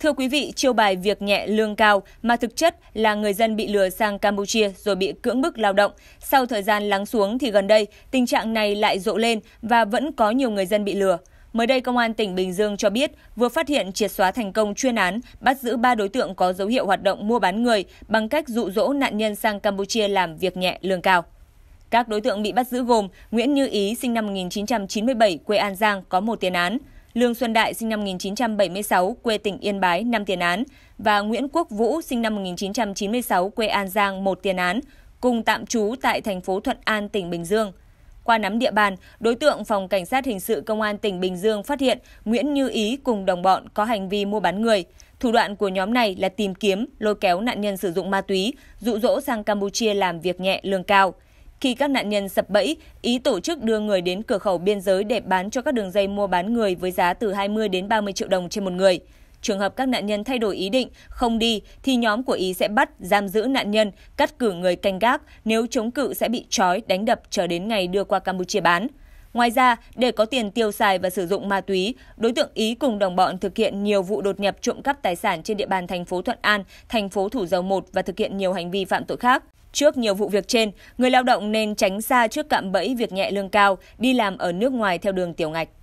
Thưa quý vị, chiêu bài việc nhẹ lương cao mà thực chất là người dân bị lừa sang Campuchia rồi bị cưỡng bức lao động. Sau thời gian lắng xuống thì gần đây, tình trạng này lại rộ lên và vẫn có nhiều người dân bị lừa. Mới đây, Công an tỉnh Bình Dương cho biết vừa phát hiện triệt xóa thành công chuyên án, bắt giữ 3 đối tượng có dấu hiệu hoạt động mua bán người bằng cách dụ dỗ nạn nhân sang Campuchia làm việc nhẹ lương cao. Các đối tượng bị bắt giữ gồm Nguyễn Như Ý, sinh năm 1997, quê An Giang, có một tiền án. Lương Xuân Đại sinh năm 1976 quê tỉnh Yên Bái 5 tiền án và Nguyễn Quốc Vũ sinh năm 1996 quê An Giang 1 tiền án cùng tạm trú tại thành phố Thuận An tỉnh Bình Dương. Qua nắm địa bàn, đối tượng phòng cảnh sát hình sự công an tỉnh Bình Dương phát hiện Nguyễn Như Ý cùng đồng bọn có hành vi mua bán người. Thủ đoạn của nhóm này là tìm kiếm, lôi kéo nạn nhân sử dụng ma túy, dụ dỗ sang Campuchia làm việc nhẹ lương cao. Khi các nạn nhân sập bẫy, Ý tổ chức đưa người đến cửa khẩu biên giới để bán cho các đường dây mua bán người với giá từ 20 đến 30 triệu đồng trên một người. Trường hợp các nạn nhân thay đổi ý định, không đi thì nhóm của Ý sẽ bắt, giam giữ nạn nhân, cắt cử người canh gác, nếu chống cự sẽ bị trói, đánh đập chờ đến ngày đưa qua Campuchia bán. Ngoài ra, để có tiền tiêu xài và sử dụng ma túy, đối tượng Ý cùng đồng bọn thực hiện nhiều vụ đột nhập trộm cắp tài sản trên địa bàn thành phố Thuận An, thành phố Thủ Dầu Một và thực hiện nhiều hành vi phạm tội khác. Trước nhiều vụ việc trên, người lao động nên tránh xa trước cạm bẫy việc nhẹ lương cao, đi làm ở nước ngoài theo đường tiểu ngạch.